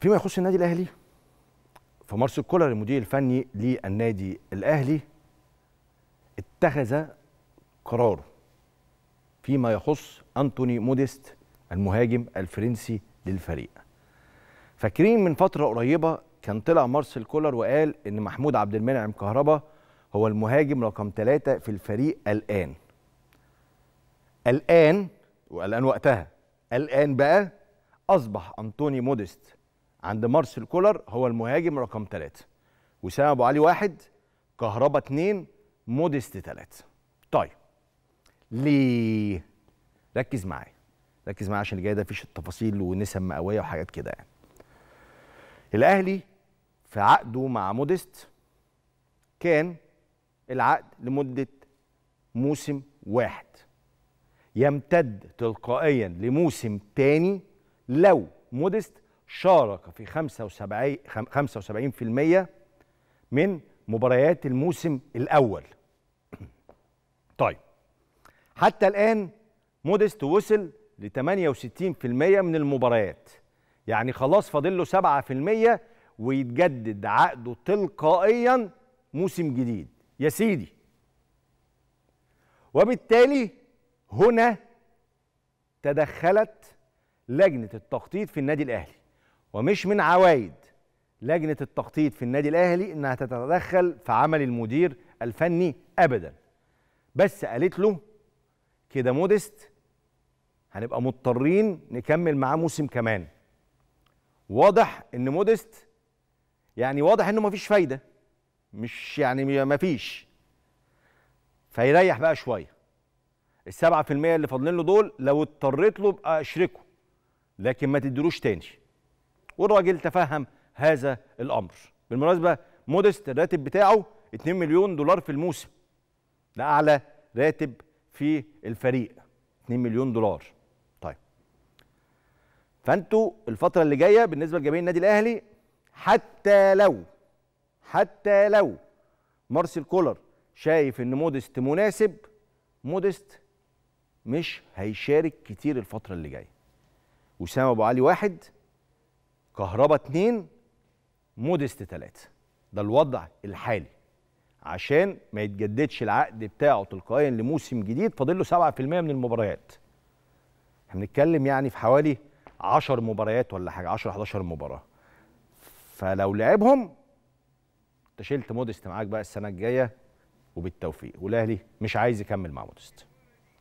فيما يخص النادي الاهلي فمارسيل كولر المدير الفني للنادي الاهلي اتخذ قرار فيما يخص انتوني موديست المهاجم الفرنسي للفريق فاكرين من فتره قريبه كان طلع مارسيل كولر وقال ان محمود عبد المنعم كهربا هو المهاجم رقم ثلاثة في الفريق الآن الآن والآن وقتها الآن بقى أصبح أنطوني موديست عند مارسيل كولر هو المهاجم رقم ثلاثة وسام ابو علي واحد كهربا اثنين موديست ثلاثة طيب ليه ركز معايا ركز معايا عشان الجاي ده فيش التفاصيل ونسب مئويه وحاجات كده يعني الاهلي في عقده مع موديست كان العقد لمده موسم واحد يمتد تلقائيا لموسم تاني لو موديست شارك في 75 75% من مباريات الموسم الأول طيب حتى الآن موديست وصل ل 68% من المباريات يعني خلاص فاضل له 7% ويتجدد عقده تلقائيا موسم جديد يا سيدي وبالتالي هنا تدخلت لجنة التخطيط في النادي الأهلي ومش من عوايد لجنة التخطيط في النادي الأهلي إنها تتدخل في عمل المدير الفني أبدا بس قالت له كده مودست هنبقى مضطرين نكمل معاه موسم كمان واضح إن مودست يعني واضح إنه مفيش فايدة مش يعني مفيش فيريح بقى شوية السبعة في المية اللي فاضلين له دول لو اضطريت له ابقى اشركه لكن ما تديلوش تاني والراجل تفهم هذا الامر بالمناسبه مودست الراتب بتاعه 2 مليون دولار في الموسم ده اعلى راتب في الفريق 2 مليون دولار طيب فانتوا الفتره اللي جايه بالنسبه لجماهير النادي الاهلي حتى لو حتى لو مارسيل كولر شايف ان مودست مناسب مودست مش هيشارك كتير الفتره اللي جايه وسام ابو علي واحد كهرباء 2 مودست 3 ده الوضع الحالي عشان ما يتجددش العقد بتاعه تلقائيا لموسم جديد فاضل له 7% من المباريات احنا بنتكلم يعني في حوالي 10 مباريات ولا حاجه 10 11 مباراه فلو لعبهم انت شلت مودست معاك بقى السنه الجايه وبالتوفيق والاهلي مش عايز يكمل مع مودست